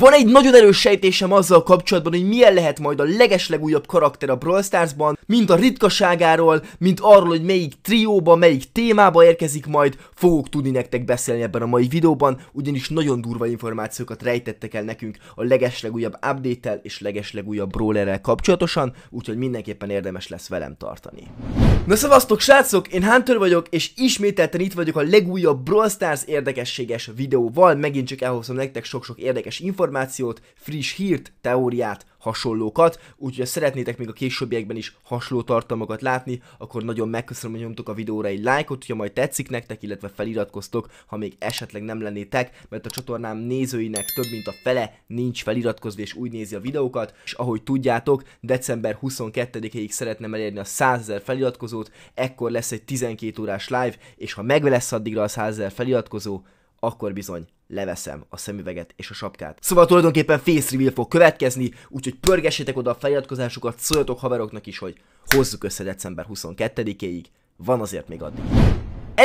Van egy nagyon erős sejtésem azzal kapcsolatban, hogy milyen lehet majd a legeslegújabb karakter a Brawl Stars-ban, mint a ritkaságáról, mint arról, hogy melyik trióba, melyik témába érkezik majd, fogok tudni nektek beszélni ebben a mai videóban, ugyanis nagyon durva információkat rejtettek el nekünk a legeslegújabb update-tel és legeslegújabb brawlerrel kapcsolatosan, úgyhogy mindenképpen érdemes lesz velem tartani. Na szavaztok srácok, én Hunter vagyok, és ismételten itt vagyok a legújabb Brawl Stars érdekességes videóval, megint csak elhozom nektek sok-sok érdekes információt, friss hírt, teóriát, hasonlókat, úgyhogy ha szeretnétek még a későbbiekben is hasonló tartalmakat látni, akkor nagyon megköszönöm, hogy nyomtok a videóra egy lájkot, hogyha majd tetszik nektek, illetve feliratkoztok, ha még esetleg nem lennétek, mert a csatornám nézőinek több mint a fele nincs feliratkozva és úgy nézi a videókat, és ahogy tudjátok, december 22-ig szeretném elérni a 100 ezer feliratkozót, ekkor lesz egy 12 órás live, és ha meg lesz addigra a 100 ezer feliratkozó, akkor bizony leveszem a szemüveget és a sapkát. Szóval tulajdonképpen face reveal fog következni, úgyhogy pörgessétek oda a feliratkozásukat, szóljatok haveroknak is, hogy hozzuk össze december 22 éig van azért még addig.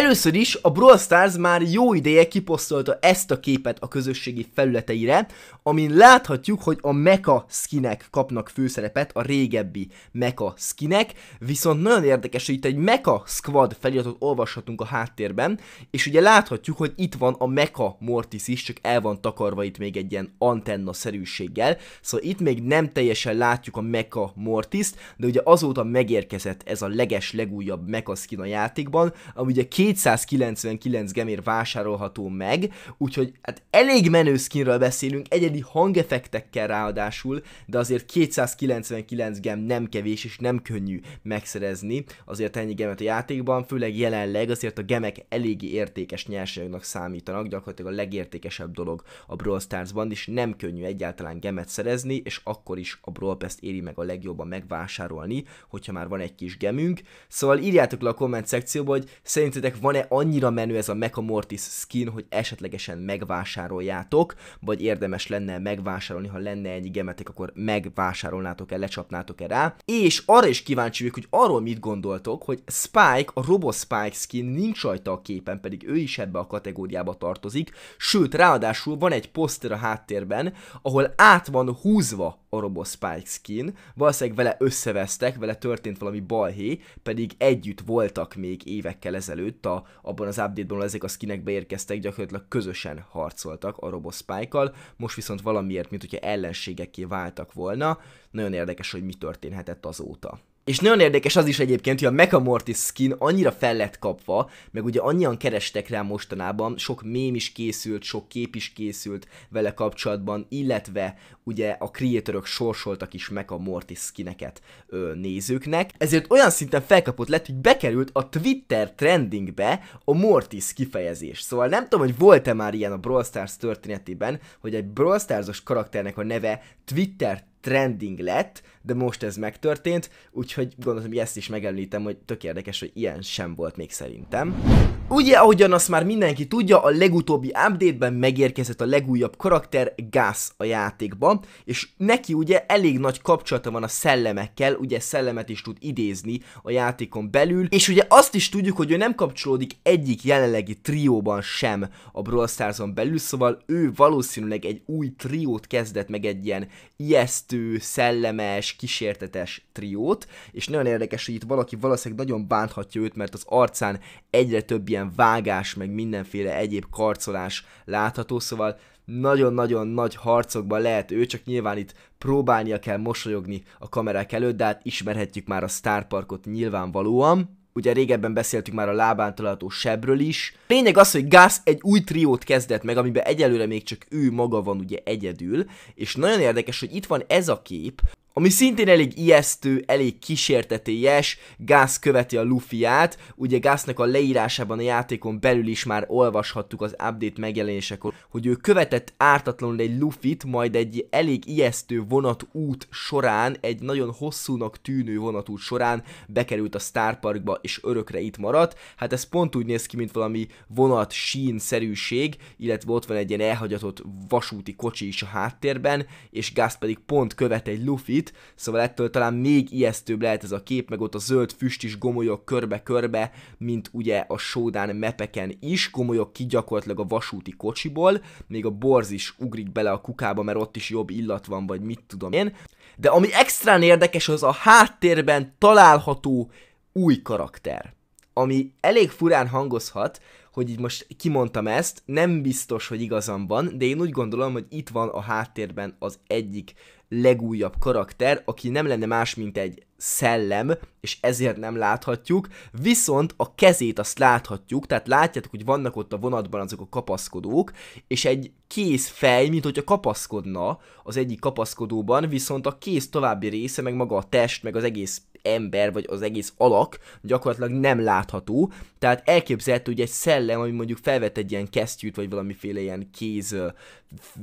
Először is a Brawl Stars már jó ideje kiposztolta ezt a képet a közösségi felületeire, amin láthatjuk, hogy a mecha skinek kapnak főszerepet, a régebbi mecha skinek, viszont nagyon érdekes, hogy itt egy mecha squad feliratot olvashatunk a háttérben, és ugye láthatjuk, hogy itt van a mecha mortis is, csak el van takarva itt még egy ilyen antenna-szerűséggel, szóval itt még nem teljesen látjuk a mecha Mortis-t, de ugye azóta megérkezett ez a leges legújabb mecha skin a játékban, ami ugye két 799 gemér vásárolható meg, úgyhogy hát elég menő skinről beszélünk, egyedi hangefektekkel ráadásul, de azért 299 gem nem kevés és nem könnyű megszerezni azért ennyi gemet a játékban, főleg jelenleg azért a gemek eléggé értékes nyersanyagnak számítanak, gyakorlatilag a legértékesebb dolog a Brawl Stars-ban, és nem könnyű egyáltalán gemet szerezni, és akkor is a Brawl Pest éri meg a legjobban megvásárolni, hogyha már van egy kis gemünk. Szóval írjátok le a komment szekcióba, hogy szerintetek van-e annyira menő ez a Mecha Mortis skin, hogy esetlegesen megvásároljátok, vagy érdemes lenne megvásárolni, ha lenne ennyi gemetek, akkor megvásárolnátok-e, lecsapnátok-e rá. És arra is kíváncsi vagyok, hogy arról mit gondoltok, hogy Spike, a Robo Spike skin nincs rajta a képen, pedig ő is ebbe a kategóriába tartozik, sőt, ráadásul van egy poszter a háttérben, ahol át van húzva Orobo Spike skin. Valószínűleg vele összevesztek, vele történt valami balhé, pedig együtt voltak még évekkel ezelőtt, a, abban az update-ban ezek a skinek beérkeztek, gyakorlatilag közösen harcoltak a Robo Spike-kal, most viszont valamiért, mint hogyha ellenségekké váltak volna. Nagyon érdekes, hogy mi történhetett azóta. És nagyon érdekes az is egyébként, hogy a Mecha Mortis skin annyira fel lett kapva, meg ugye annyian kerestek rá mostanában, sok mém is készült, sok kép is készült vele kapcsolatban, illetve ugye a creatorok sorsoltak is Mecha Mortis skineket ö, nézőknek, ezért olyan szinten felkapott lett, hogy bekerült a Twitter trendingbe a Mortis kifejezés. Szóval nem tudom, hogy volt-e már ilyen a Brawl Stars történetében, hogy egy Brawl Stars-os karakternek a neve Twitter trending lett, de most ez megtörtént, úgyhogy gondolom, hogy ezt is megemlítem, hogy tök érdekes, hogy ilyen sem volt még szerintem. Ugye, ahogyan azt már mindenki tudja, a legutóbbi update-ben megérkezett a legújabb karakter, Gas a játékba, és neki ugye elég nagy kapcsolata van a szellemekkel, ugye szellemet is tud idézni a játékon belül, és ugye azt is tudjuk, hogy ő nem kapcsolódik egyik jelenlegi trióban sem a Brawl Stars-on belül, szóval ő valószínűleg egy új triót kezdett meg egy ilyen ijesztő ijesztő, szellemes, kísértetes triót, és nagyon érdekes, hogy itt valaki valószínűleg nagyon bánthatja őt, mert az arcán egyre több ilyen vágás, meg mindenféle egyéb karcolás látható, szóval nagyon-nagyon nagy harcokban lehet ő, csak nyilván itt próbálnia kell mosolyogni a kamerák előtt, de hát ismerhetjük már a Star Parkot nyilvánvalóan. Ugye régebben beszéltük már a lábán található sebről is. Lényeg az, hogy Gász egy új triót kezdett meg, amiben egyelőre még csak ő maga van ugye egyedül, és nagyon érdekes, hogy itt van ez a kép, ami szintén elég ijesztő, elég kísértetélyes, Gász követi a Luffy-át, ugye Gásznak a leírásában a játékon belül is már olvashattuk az update megjelenésekor, hogy ő követett ártatlanul egy Luffy-t, majd egy elég ijesztő vonatút során, egy nagyon hosszúnak tűnő vonatút során bekerült a Star Parkba és örökre itt maradt. Hát ez pont úgy néz ki, mint valami vonat sín-szerűség, illetve ott van egy ilyen elhagyatott vasúti kocsi is a háttérben, és Gász pedig pont követ egy Luffy-t, kicsit, szóval ettől talán még ijesztőbb lehet ez a kép, meg ott a zöld füst is gomolyog körbe-körbe, mint ugye a sódán mepeken is, gomolyog ki gyakorlatilag a vasúti kocsiból, még a borz is ugrik bele a kukába, mert ott is jobb illat van, vagy mit tudom én. De ami extrán érdekes, az a háttérben található új karakter ami elég furán hangozhat, hogy így most kimondtam ezt, nem biztos, hogy igazam van, de én úgy gondolom, hogy itt van a háttérben az egyik legújabb karakter, aki nem lenne más, mint egy szellem, és ezért nem láthatjuk, viszont a kezét azt láthatjuk, tehát látjátok, hogy vannak ott a vonatban azok a kapaszkodók, és egy kéz fej, mint hogyha kapaszkodna az egyik kapaszkodóban, viszont a kéz további része, meg maga a test, meg az egész ember, vagy az egész alak gyakorlatilag nem látható, tehát elképzelhető, hogy egy szellem, ami mondjuk felvet egy ilyen kesztyűt, vagy valamiféle ilyen kéz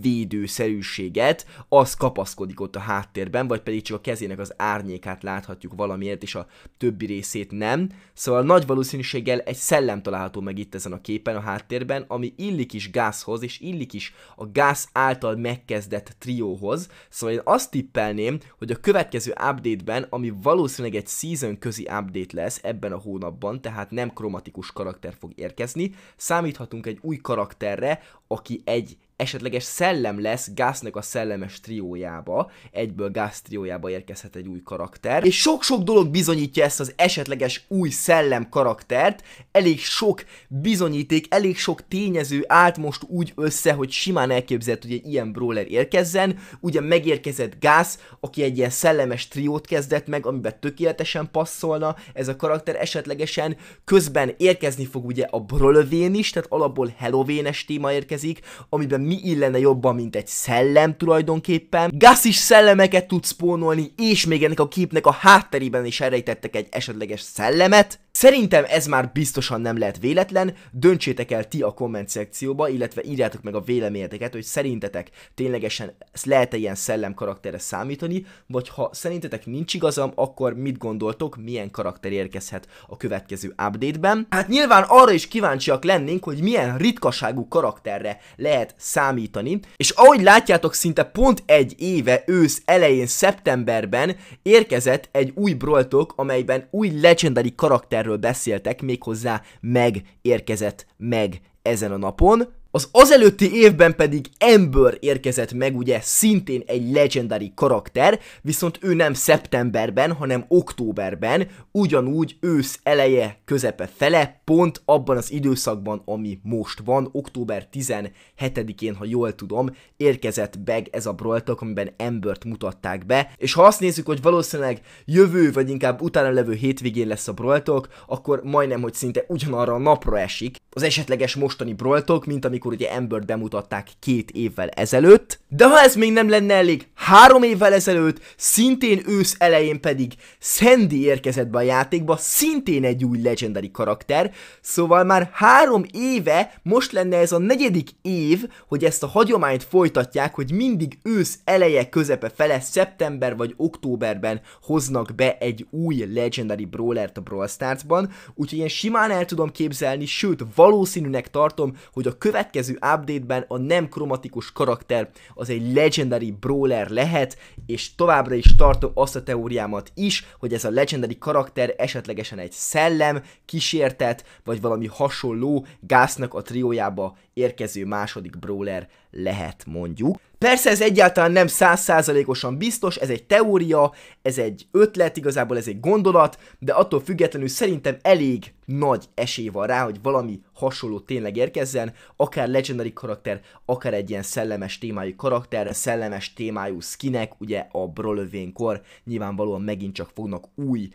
védőszerűséget, az kapaszkodik ott a háttérben, vagy pedig csak a kezének az árnyékát láthatjuk valamiért, és a többi részét nem. Szóval nagy valószínűséggel egy szellem található meg itt ezen a képen, a háttérben, ami illik is gázhoz, és illik is a gáz által megkezdett trióhoz. Szóval én azt tippelném, hogy a következő update-ben, ami valószínűleg valószínűleg egy season közi update lesz ebben a hónapban, tehát nem kromatikus karakter fog érkezni. Számíthatunk egy új karakterre, aki egy esetleges szellem lesz Gásznak a szellemes triójába, egyből Gász triójába érkezhet egy új karakter, és sok-sok dolog bizonyítja ezt az esetleges új szellem karaktert, elég sok bizonyíték, elég sok tényező állt most úgy össze, hogy simán elképzelt, hogy egy ilyen brawler érkezzen, ugye megérkezett Gász, aki egy ilyen szellemes triót kezdett meg, amiben tökéletesen passzolna, ez a karakter esetlegesen közben érkezni fog ugye a Brolövén is, tehát alapból Halloween-es téma érkezik, amiben mi illene jobban, mint egy szellem tulajdonképpen. Gas is szellemeket tud spónolni, és még ennek a képnek a hátterében is elrejtettek egy esetleges szellemet. Szerintem ez már biztosan nem lehet véletlen, döntsétek el ti a komment szekcióba, illetve írjátok meg a véleményeteket, hogy szerintetek ténylegesen lehet-e ilyen szellem karakterre számítani, vagy ha szerintetek nincs igazam, akkor mit gondoltok, milyen karakter érkezhet a következő update-ben. Hát nyilván arra is kíváncsiak lennénk, hogy milyen ritkaságú karakterre lehet számítani, és ahogy látjátok, szinte pont egy éve ősz elején szeptemberben érkezett egy új Broltok, amelyben új legendary karakter erről beszéltek, méghozzá megérkezett meg ezen a napon, az azelőtti évben pedig Ember érkezett meg ugye szintén egy legendári karakter, viszont ő nem szeptemberben, hanem októberben, ugyanúgy ősz eleje, közepe fele, pont abban az időszakban, ami most van, október 17-én, ha jól tudom, érkezett meg ez a Broltok, amiben Embert mutatták be, és ha azt nézzük, hogy valószínűleg jövő, vagy inkább utána levő hétvégén lesz a Broltok, akkor majdnem, hogy szinte ugyanarra a napra esik, az esetleges mostani broltok, mint amikor ugye Embert bemutatták két évvel ezelőtt. De ha ez még nem lenne elég, Három évvel ezelőtt, szintén ősz elején pedig Sandy érkezett be a játékba, szintén egy új legendary karakter, szóval már három éve, most lenne ez a negyedik év, hogy ezt a hagyományt folytatják, hogy mindig ősz eleje, közepe fele, szeptember vagy októberben hoznak be egy új legendary brawlert a Brawl Starsban, úgyhogy én simán el tudom képzelni, sőt valószínűnek tartom, hogy a következő update-ben a nem kromatikus karakter az egy legendary brawler lehet, és továbbra is tartom azt a teóriámat is, hogy ez a legendary karakter esetlegesen egy szellem, kísértet, vagy valami hasonló Gásznak a triójába érkező második brawler lehet mondjuk. Persze ez egyáltalán nem százszázalékosan biztos, ez egy teória, ez egy ötlet, igazából ez egy gondolat, de attól függetlenül szerintem elég nagy esély van rá, hogy valami hasonló tényleg érkezzen, akár legendary karakter, akár egy ilyen szellemes témájú karakter, szellemes témájú skinek, ugye a Brolövénkor nyilvánvalóan megint csak fognak új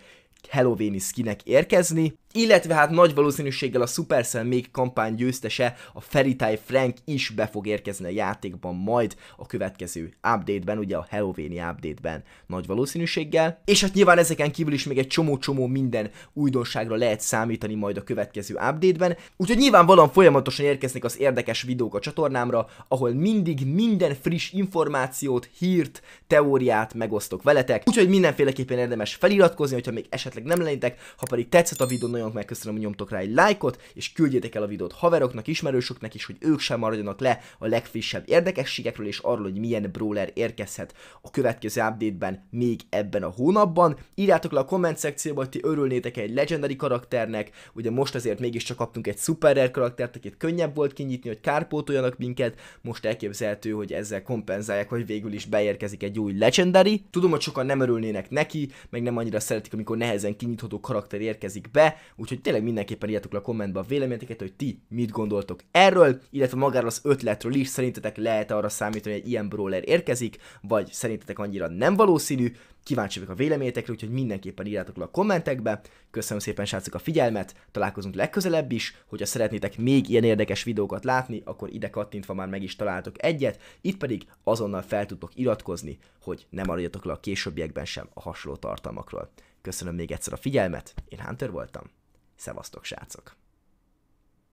Halloween-i skinek érkezni, illetve hát nagy valószínűséggel a Supercell még kampány győztese, a Feritai Frank is be fog érkezni a játékban majd a következő update-ben, ugye a Halloween update-ben nagy valószínűséggel. És hát nyilván ezeken kívül is még egy csomó-csomó minden újdonságra lehet számítani majd a következő update-ben. Úgyhogy nyilvánvalóan folyamatosan érkeznek az érdekes videók a csatornámra, ahol mindig minden friss információt, hírt, teóriát megosztok veletek. Úgyhogy mindenféleképpen érdemes feliratkozni, hogyha még esetleg nem lennétek, ha pedig tetszett a videó, nagyon megköszönöm, hogy nyomtok rá egy lájkot, és küldjétek el a videót haveroknak, ismerősöknek is, hogy ők sem maradjanak le a legfrissebb érdekességekről, és arról, hogy milyen brawler érkezhet a következő update-ben még ebben a hónapban. Írjátok le a komment szekcióba, hogy ti örülnétek -e egy legendary karakternek, ugye most azért mégiscsak kaptunk egy super rare karaktert, akit könnyebb volt kinyitni, hogy kárpótoljanak minket, most elképzelhető, hogy ezzel kompenzálják, hogy végül is beérkezik egy új legendary. Tudom, hogy sokan nem örülnének neki, meg nem annyira szeretik, amikor nehezen kinyitható karakter érkezik be, Úgyhogy tényleg mindenképpen írjátok le a kommentbe a véleményeteket, hogy ti mit gondoltok erről, illetve magáról az ötletről is szerintetek lehet arra számítani, hogy egy ilyen brawler érkezik, vagy szerintetek annyira nem valószínű. Kíváncsi vagyok a véleményetekre, úgyhogy mindenképpen írjátok le a kommentekbe. Köszönöm szépen srácok a figyelmet, találkozunk legközelebb is, hogyha szeretnétek még ilyen érdekes videókat látni, akkor ide kattintva már meg is találtok egyet, itt pedig azonnal fel tudtok iratkozni, hogy ne maradjatok le a későbbiekben sem a hasonló tartalmakról. Köszönöm még egyszer a figyelmet, én Hunter voltam, szevasztok srácok!